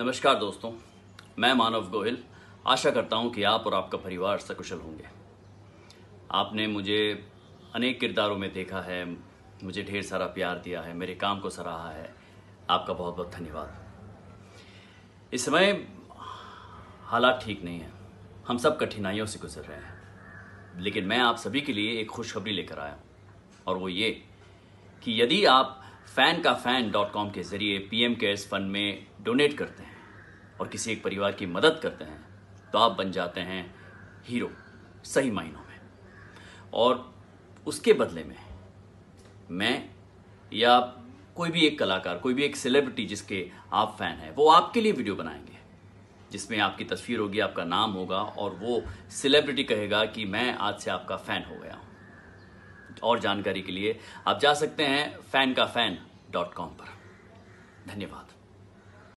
नमस्कार दोस्तों मैं मानव गोयल आशा करता हूं कि आप और आपका परिवार सकुशल होंगे आपने मुझे अनेक किरदारों में देखा है मुझे ढेर सारा प्यार दिया है मेरे काम को सराहा है आपका बहुत बहुत धन्यवाद इस समय हालात ठीक नहीं है हम सब कठिनाइयों से गुजर रहे हैं लेकिन मैं आप सभी के लिए एक खुशखबरी लेकर आया हूँ और वो ये कि यदि आप फैन का फैन डॉट कॉम के जरिए पीएम केयर्स फंड में डोनेट करते हैं और किसी एक परिवार की मदद करते हैं तो आप बन जाते हैं हीरो सही मायनों में और उसके बदले में मैं या कोई भी एक कलाकार कोई भी एक सेलिब्रिटी जिसके आप फैन हैं वो आपके लिए वीडियो बनाएंगे जिसमें आपकी तस्वीर होगी आपका नाम होगा और वो सेलिब्रिटी कहेगा कि मैं आज से आपका फ़ैन हो गया हूँ और जानकारी के लिए आप जा सकते हैं फ़ैन का फ़ैन डॉट कॉम पर धन्यवाद